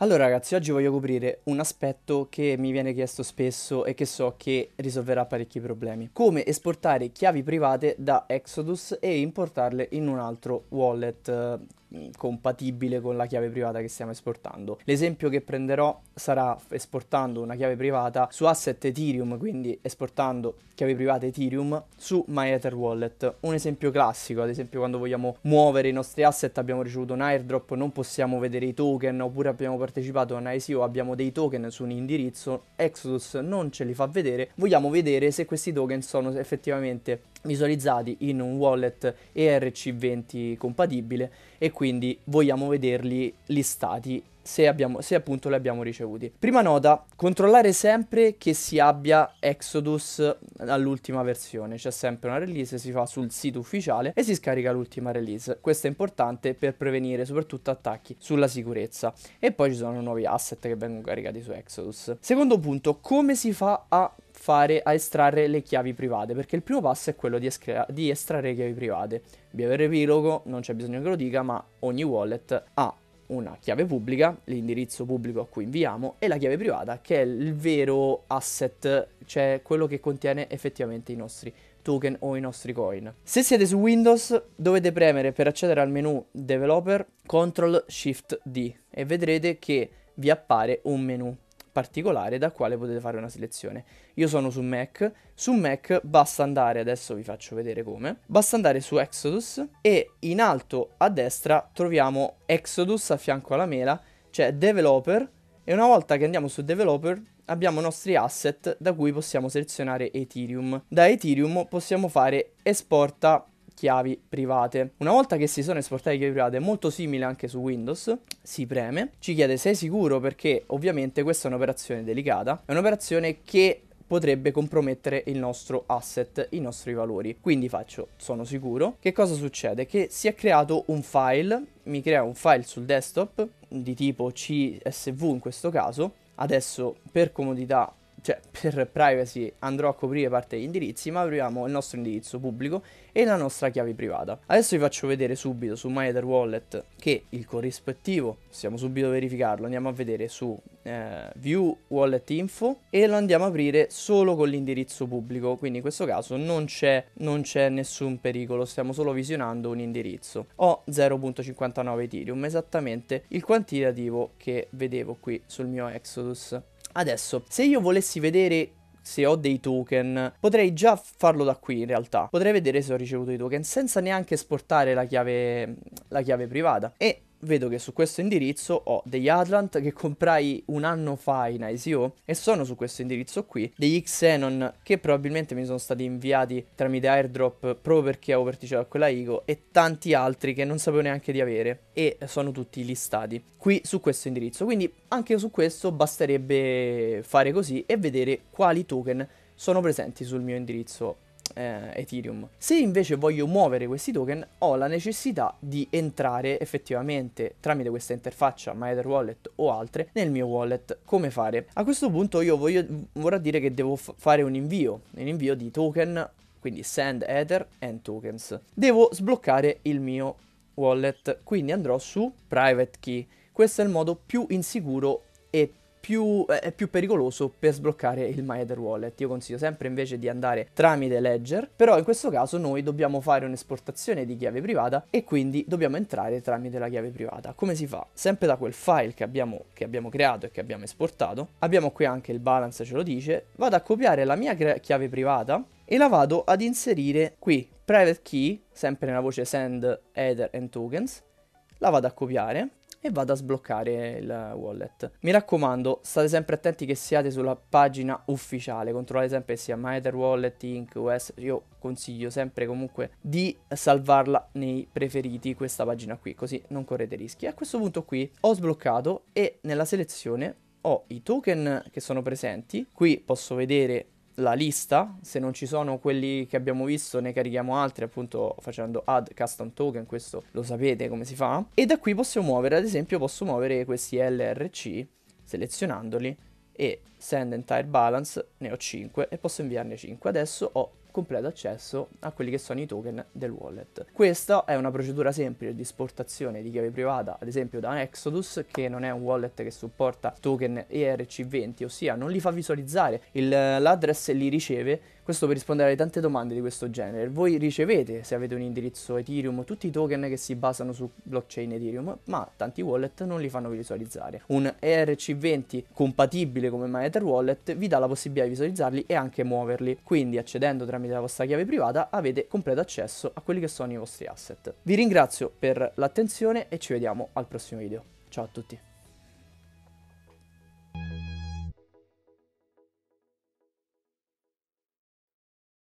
Allora ragazzi, oggi voglio coprire un aspetto che mi viene chiesto spesso e che so che risolverà parecchi problemi. Come esportare chiavi private da Exodus e importarle in un altro wallet compatibile con la chiave privata che stiamo esportando. L'esempio che prenderò sarà esportando una chiave privata su asset Ethereum, quindi esportando chiave privata Ethereum su MyEther Wallet. Un esempio classico, ad esempio quando vogliamo muovere i nostri asset abbiamo ricevuto un airdrop, non possiamo vedere i token oppure abbiamo partecipato a una ICO, abbiamo dei token su un indirizzo, Exodus non ce li fa vedere, vogliamo vedere se questi token sono effettivamente visualizzati in un wallet ERC20 compatibile e quindi vogliamo vederli listati se, abbiamo, se, appunto li abbiamo ricevuti. Prima nota, controllare sempre che si abbia Exodus all'ultima versione, c'è sempre una release, si fa sul sito ufficiale e si scarica l'ultima release. Questo è importante per prevenire soprattutto attacchi sulla sicurezza. E poi ci sono nuovi asset che vengono caricati su Exodus. Secondo punto, come si fa a fare a estrarre le chiavi private, perché il primo passo è quello di, estra- di estrarre le chiavi private. vi per epilogo, non c'è bisogno che lo dica, ma ogni wallet ha una chiave pubblica, l'indirizzo pubblico a cui inviamo, e la chiave privata, che è il vero asset, cioè quello che contiene effettivamente i nostri token o i nostri coin. Se siete su Windows dovete premere per accedere al menu Developer Ctrl Shift D e vedrete che vi appare un menu particolare da quale potete fare una selezione. Io sono su Mac, su Mac basta andare, adesso vi faccio vedere come, basta andare su Exodus e in alto a destra troviamo Exodus a fianco alla mela, cioè Developer e una volta che andiamo su Developer abbiamo i nostri asset da cui possiamo selezionare Ethereum. Da Ethereum possiamo fare esporta chiavi private. Una volta che si sono esportate chiavi private, molto simile anche su Windows, si preme, ci chiede sei sicuro perché ovviamente questa è un'operazione delicata, è un'operazione che potrebbe compromettere il nostro asset, i nostri valori. Quindi faccio sono sicuro. Che cosa succede? Che si è creato un file, mi crea un file sul desktop di tipo CSV in questo caso. Adesso per comodità cioè per privacy andrò a coprire parte degli indirizzi, ma apriamo il nostro indirizzo pubblico e la nostra chiave privata. Adesso vi faccio vedere subito su My MyEther Wallet che il corrispettivo, possiamo subito verificarlo, andiamo a vedere su eh, View Wallet Info e lo andiamo a aprire solo con l'indirizzo pubblico, quindi in questo caso non c'è nessun pericolo, stiamo solo visionando un indirizzo. Ho 0.59 Ethereum, esattamente il quantitativo che vedevo qui sul mio Exodus. Adesso, se io volessi vedere se ho dei token, potrei già farlo da qui in realtà. Potrei vedere se ho ricevuto i token senza neanche esportare la chiave, la chiave privata. E vedo che su questo indirizzo ho degli Atlant che comprai un anno fa in ICO e sono su questo indirizzo qui, degli Xenon che probabilmente mi sono stati inviati tramite airdrop proprio perché avevo partecipato a quella ICO e tanti altri che non sapevo neanche di avere e sono tutti listati qui su questo indirizzo. Quindi anche su questo basterebbe fare così e vedere quali token sono presenti sul mio indirizzo eh, Ethereum. Se invece voglio muovere questi token ho la necessità di entrare effettivamente tramite questa interfaccia Maether Wallet o altre nel mio wallet. Come fare? A questo punto io voglio, vorrà dire che devo fare un invio, un invio di token, quindi send Ether and tokens. Devo sbloccare il mio wallet, quindi andrò su private key. Questo è il modo più insicuro e più più, eh, è più pericoloso per sbloccare il MyEther Wallet. Io consiglio sempre invece di andare tramite Ledger, però in questo caso noi dobbiamo fare un'esportazione di chiave privata e quindi dobbiamo entrare tramite la chiave privata. Come si fa? Sempre da quel file che abbiamo, che abbiamo creato e che abbiamo esportato, abbiamo qui anche il balance ce lo dice, vado a copiare la mia chiave privata e la vado ad inserire qui, private key, sempre nella voce send, header and tokens, la vado a copiare e vado a sbloccare il wallet. Mi raccomando, state sempre attenti che siate sulla pagina ufficiale, controllate sempre che sia MyEther Wallet, Inc, US, io consiglio sempre comunque di salvarla nei preferiti questa pagina qui, così non correte rischi. A questo punto qui ho sbloccato e nella selezione ho i token che sono presenti, qui posso vedere la lista, se non ci sono quelli che abbiamo visto ne carichiamo altri appunto facendo add custom token, questo lo sapete come si fa e da qui possiamo muovere, ad esempio posso muovere questi LRC selezionandoli e send entire balance ne ho 5 e posso inviarne 5, adesso ho completo accesso a quelli che sono i token del wallet. Questa è una procedura semplice di esportazione di chiave privata, ad esempio da Exodus, che non è un wallet che supporta token ERC20, ossia non li fa visualizzare, eh, l'address e li riceve questo per rispondere alle tante domande di questo genere. Voi ricevete, se avete un indirizzo Ethereum, tutti i token che si basano su blockchain Ethereum, ma tanti wallet non li fanno visualizzare. Un ERC20 compatibile come MyEther Wallet vi dà la possibilità di visualizzarli e anche muoverli. Quindi accedendo tramite la vostra chiave privata avete completo accesso a quelli che sono i vostri asset. Vi ringrazio per l'attenzione e ci vediamo al prossimo video. Ciao a tutti.